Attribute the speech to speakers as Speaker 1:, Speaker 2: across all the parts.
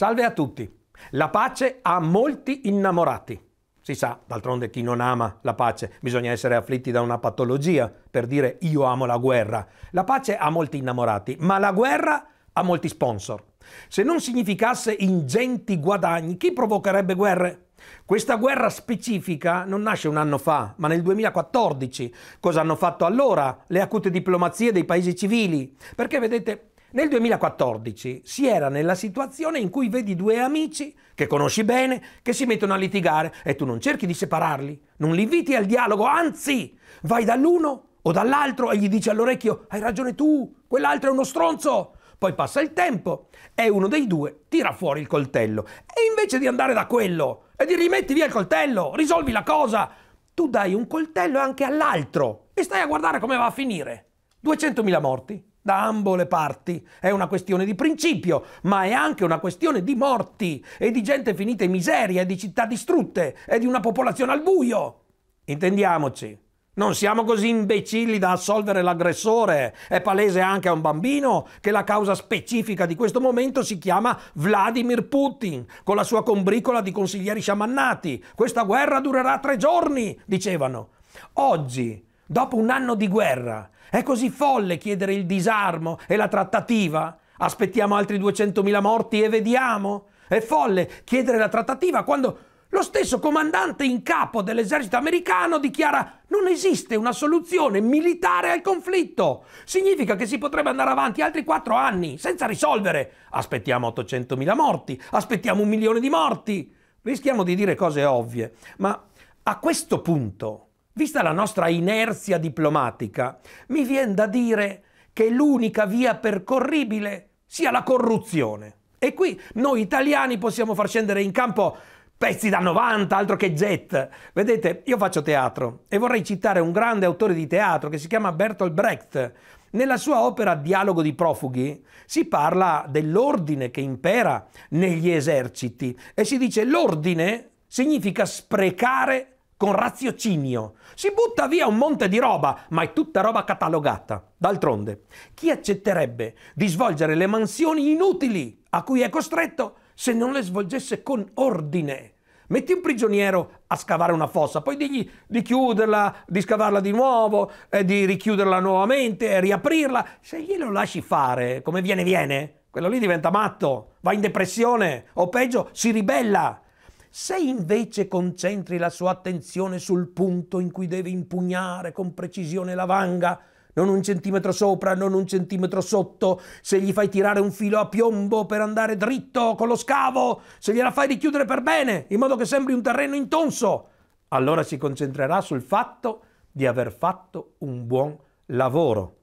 Speaker 1: Salve a tutti. La pace ha molti innamorati. Si sa, d'altronde chi non ama la pace, bisogna essere afflitti da una patologia per dire io amo la guerra. La pace ha molti innamorati, ma la guerra ha molti sponsor. Se non significasse ingenti guadagni, chi provocherebbe guerre? Questa guerra specifica non nasce un anno fa, ma nel 2014. Cosa hanno fatto allora le acute diplomazie dei paesi civili? Perché vedete, nel 2014 si era nella situazione in cui vedi due amici che conosci bene, che si mettono a litigare e tu non cerchi di separarli, non li inviti al dialogo, anzi vai dall'uno o dall'altro e gli dici all'orecchio hai ragione tu, quell'altro è uno stronzo. Poi passa il tempo e uno dei due tira fuori il coltello e invece di andare da quello e di rimetti via il coltello, risolvi la cosa, tu dai un coltello anche all'altro e stai a guardare come va a finire. 200.000 morti da ambo le parti. È una questione di principio, ma è anche una questione di morti e di gente finita in miseria, e di città distrutte e di una popolazione al buio. Intendiamoci. Non siamo così imbecilli da assolvere l'aggressore. È palese anche a un bambino che la causa specifica di questo momento si chiama Vladimir Putin, con la sua combricola di consiglieri sciamannati. Questa guerra durerà tre giorni, dicevano. Oggi dopo un anno di guerra, è così folle chiedere il disarmo e la trattativa? Aspettiamo altri 200.000 morti e vediamo? È folle chiedere la trattativa quando lo stesso comandante in capo dell'esercito americano dichiara non esiste una soluzione militare al conflitto. Significa che si potrebbe andare avanti altri quattro anni senza risolvere. Aspettiamo 800.000 morti, aspettiamo un milione di morti. Rischiamo di dire cose ovvie, ma a questo punto vista la nostra inerzia diplomatica, mi viene da dire che l'unica via percorribile sia la corruzione. E qui noi italiani possiamo far scendere in campo pezzi da 90, altro che jet. Vedete, io faccio teatro e vorrei citare un grande autore di teatro che si chiama Bertolt Brecht. Nella sua opera Dialogo di profughi si parla dell'ordine che impera negli eserciti e si dice l'ordine significa sprecare con raziocinio. Si butta via un monte di roba, ma è tutta roba catalogata. D'altronde, chi accetterebbe di svolgere le mansioni inutili a cui è costretto se non le svolgesse con ordine? Metti un prigioniero a scavare una fossa, poi digli di chiuderla, di scavarla di nuovo, eh, di richiuderla nuovamente, eh, riaprirla. Se glielo lasci fare, come viene viene, quello lì diventa matto, va in depressione o peggio si ribella. Se invece concentri la sua attenzione sul punto in cui deve impugnare con precisione la vanga, non un centimetro sopra, non un centimetro sotto, se gli fai tirare un filo a piombo per andare dritto con lo scavo, se gliela fai richiudere per bene, in modo che sembri un terreno intonso, allora si concentrerà sul fatto di aver fatto un buon lavoro.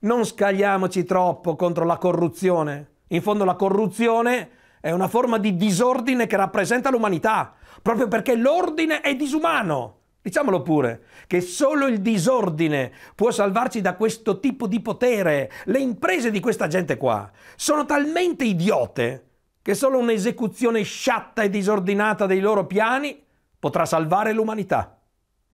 Speaker 1: Non scagliamoci troppo contro la corruzione. In fondo la corruzione è una forma di disordine che rappresenta l'umanità, proprio perché l'ordine è disumano. Diciamolo pure, che solo il disordine può salvarci da questo tipo di potere. Le imprese di questa gente qua sono talmente idiote che solo un'esecuzione sciatta e disordinata dei loro piani potrà salvare l'umanità.